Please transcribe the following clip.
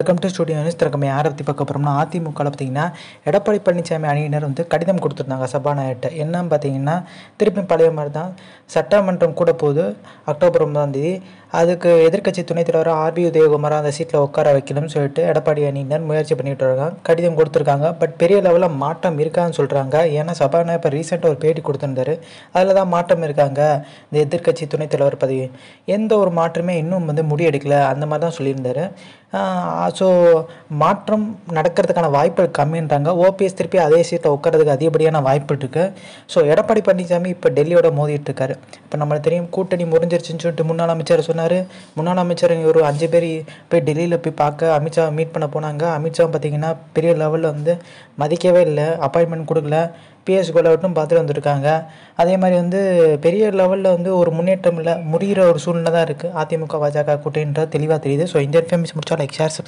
welcome to studio news திறக்கம் யாரை பற்றி பார்க்க போகிறோம்னா அதிமுகவில் பார்த்தீங்கன்னா எடப்பாடி பழனிசாமி அணியினர் வந்து கடிதம் கொடுத்துருந்தாங்க சபாநாயகர்கிட்ட என்னன்னு பார்த்தீங்கன்னா திருப்பி பழைய மாதிரி தான் சட்டமன்றம் கூட போகுது அக்டோபர் ஒன்பதாம் தேதி அதுக்கு எதிர்க்கட்சி துணைத் தலைவர் ஆர்பி உதயகுமார் அந்த சீட்டில் உட்கார வைக்கணும்னு சொல்லிட்டு எடப்பாடி அணியினர் முயற்சி பண்ணிட்டு இருக்காங்க கடிதம் கொடுத்துருக்காங்க பட் பெரிய லெவலில் மாற்றம் இருக்கான்னு சொல்கிறாங்க ஏன்னா சபாநாயகர் இப்போ ரீசெண்டாக ஒரு பேட்டி கொடுத்துருந்தாரு அதில் தான் மாற்றம் இருக்காங்க இந்த எதிர்க்கட்சி துணைத் தலைவர் பதவி எந்த ஒரு மாற்றமே இன்னும் வந்து முடியெடுக்கல அந்த மாதிரி தான் சொல்லியிருந்தாரு ஸோ மாற்றம் நடக்கிறதுக்கான வாய்ப்புகள் கம்மின்றாங்க ஓபிஎஸ் திருப்பி அதே சீட்டை உட்கறதுக்கு அதிகப்படியான வாய்ப்பு இருக்குது ஸோ எடப்பாடி பழனிசாமி இப்போ டெல்லியோட மோதிட்டு இருக்காரு இப்போ நம்மளுக்கு தெரியும் கூட்டணி முறிஞ்சிருச்சுன்னு சொல்லிட்டு முன்னாள் அமைச்சர் சொன்னார் முன்னாள் அமைச்சர் ஒரு அஞ்சு பேர் போய் டெல்லியில் போய் பார்க்க அமித்ஷா மீட் பண்ண போனாங்க அமித்ஷா பார்த்தீங்கன்னா பெரிய லெவலில் வந்து மதிக்கவே இல்லை அப்பாயின்மெண்ட் கொடுக்கல பிஎஸ் கோலாவட்டும் பார்த்துட்டு வந்திருக்காங்க அதே மாதிரி வந்து பெரிய லெவலில் வந்து ஒரு முன்னேற்றம் இல்லை முடிகிற ஒரு சூழ்நிலை தான் இருக்குது அதிமுக பாஜக கூட்டின்ற தெளிவாக தெரியுது ஸோ இந்த இன்ஃபர்மேஷன் முடிச்சால் லைக் ஷேர்